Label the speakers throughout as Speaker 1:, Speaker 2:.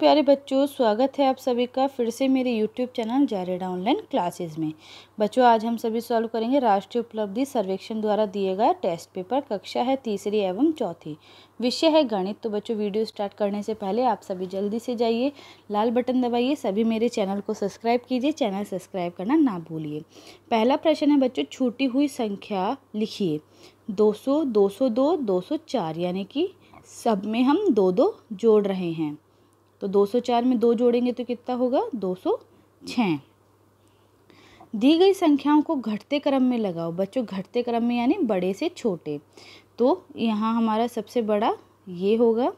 Speaker 1: प्यारे बच्चों स्वागत है आप सभी का फिर से मेरे यूट्यूब चैनल जारेडा ऑनलाइन क्लासेस में बच्चों आज हम सभी सॉल्व करेंगे राष्ट्रीय उपलब्धि सर्वेक्षण द्वारा दिए गए टेस्ट पेपर कक्षा है तीसरी एवं चौथी विषय है गणित तो बच्चों वीडियो स्टार्ट करने से पहले आप सभी जल्दी से जाइए लाल बटन दबाइए सभी मेरे चैनल को सब्सक्राइब कीजिए चैनल सब्सक्राइब करना ना भूलिए पहला प्रश्न है बच्चों छूटी हुई संख्या लिखिए दो सौ दो सौ दो दो सौ चार यानी कि सब में हम दो दो जोड़ रहे हैं तो 204 में दो जोड़ेंगे तो कितना होगा 206 दी गई संख्याओं को घटते क्रम में लगाओ बच्चों घटते क्रम में यानी बड़े से छोटे तो यहाँ हमारा सबसे बड़ा ये होगा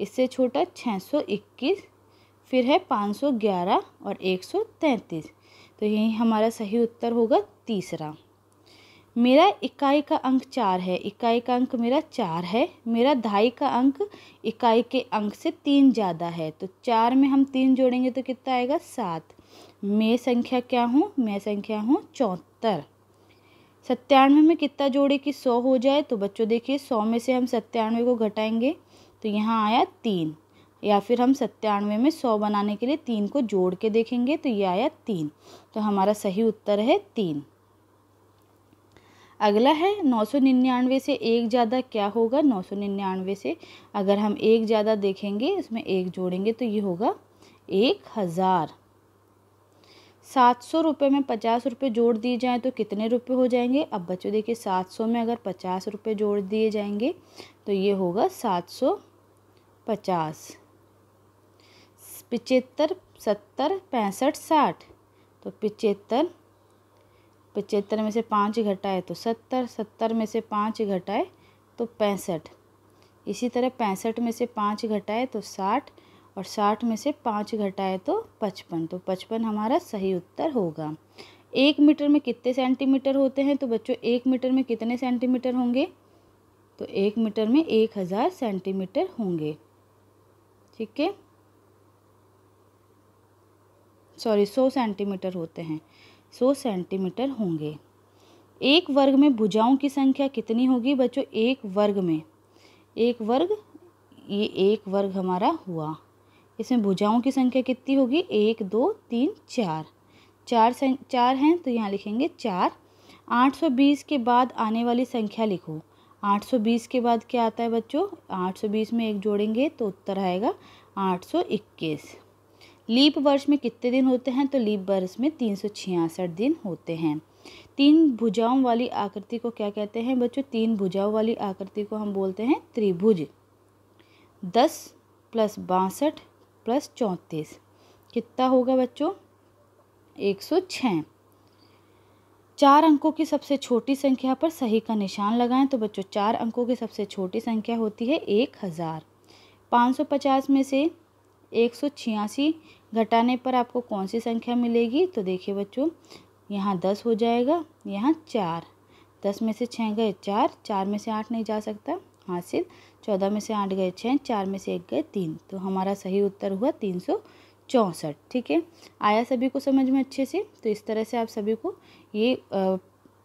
Speaker 1: इससे छोटा 621 फिर है 511 और 133 तो यही हमारा सही उत्तर होगा तीसरा मेरा इकाई का अंक चार है इकाई का अंक मेरा चार है मेरा ढाई का अंक इकाई के अंक से तीन ज़्यादा है तो चार में हम तीन जोड़ेंगे तो कितना आएगा सात मैं संख्या क्या हूँ मैं संख्या हूँ चौहत्तर सत्तानवे में कितना जोड़े कि सौ हो जाए तो बच्चों देखिए सौ में से हम सत्तानवे को घटाएंगे तो यहाँ आया तीन या फिर हम सत्तानवे में सौ बनाने के लिए तीन को जोड़ के देखेंगे तो ये आया तीन तो हमारा सही उत्तर है तीन अगला है नौ सौ निन्यानवे से एक ज़्यादा क्या होगा नौ सौ निन्यानवे से अगर हम एक ज़्यादा देखेंगे इसमें एक जोड़ेंगे तो ये होगा एक हज़ार सात सौ रुपये में पचास रुपये जोड़ दिए जाएँ तो कितने रुपये हो जाएंगे अब बच्चों देखिए सात सौ में अगर पचास रुपये जोड़ दिए जाएंगे तो ये होगा सात सौ पचास पिचहत्तर सत्तर पैंसठ साठ तो पिचहत्तर पचहत्तर में से पाँच घटाए तो सत्तर सत्तर में से पाँच घटाए तो पैंसठ इसी तरह पैंसठ में से पाँच घटाए तो साठ और साठ में से पाँच घटाए तो पचपन तो पचपन हमारा सही उत्तर होगा एक मीटर में कितने सेंटीमीटर होते हैं तो बच्चों एक मीटर में कितने सेंटीमीटर होंगे तो एक मीटर में एक हज़ार सेंटीमीटर होंगे ठीक है सॉरी सौ सेंटीमीटर होते हैं सौ सेंटीमीटर होंगे एक वर्ग में भुजाओं की संख्या कितनी होगी बच्चों एक वर्ग में एक वर्ग ये एक वर्ग हमारा हुआ इसमें भुजाओं की संख्या कितनी होगी एक दो तीन चार चार सं चार हैं तो यहाँ लिखेंगे चार आठ सौ बीस के बाद आने वाली संख्या लिखो आठ सौ बीस के बाद क्या आता है बच्चों आठ सौ बीस में एक जोड़ेंगे तो उत्तर आएगा आठ सौ इक्कीस लीप वर्ष में कितने दिन होते हैं तो लीप वर्ष में तीन सौ छियासठ दिन होते हैं तीन भुजाओं वाली आकृति को क्या कहते हैं बच्चों तीन भुजाओं वाली आकृति को हम बोलते हैं त्रिभुज दस प्लस बासठ प्लस चौंतीस कितना होगा बच्चों एक सौ छः चार अंकों की सबसे छोटी संख्या पर सही का निशान लगाएं तो बच्चों चार अंकों की सबसे छोटी संख्या होती है एक हज़ार पाँच सौ पचास में से एक सौ छियासी घटाने पर आपको कौन सी संख्या मिलेगी तो देखिए बच्चों यहाँ दस हो जाएगा यहाँ चार दस में से छः गए चार चार में से आठ नहीं जा सकता हासिल चौदह में से आठ गए छः चार में से एक गए तीन तो हमारा सही उत्तर हुआ तीन सौ चौंसठ ठीक है आया सभी को समझ में अच्छे से तो इस तरह से आप सभी को ये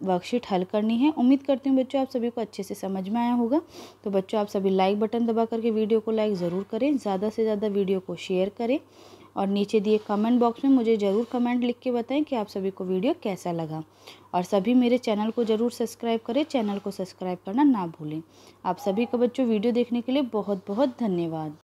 Speaker 1: वर्कशीट हल करनी है उम्मीद करती हूँ बच्चों आप सभी को अच्छे से समझ में आया होगा तो बच्चों आप सभी लाइक बटन दबा करके वीडियो को लाइक ज़रूर करें ज़्यादा से ज़्यादा वीडियो को शेयर करें और नीचे दिए कमेंट बॉक्स में मुझे ज़रूर कमेंट लिख के बताएं कि आप सभी को वीडियो कैसा लगा और सभी मेरे चैनल को ज़रूर सब्सक्राइब करें चैनल को सब्सक्राइब करना ना भूलें आप सभी का बच्चों वीडियो देखने के लिए बहुत बहुत धन्यवाद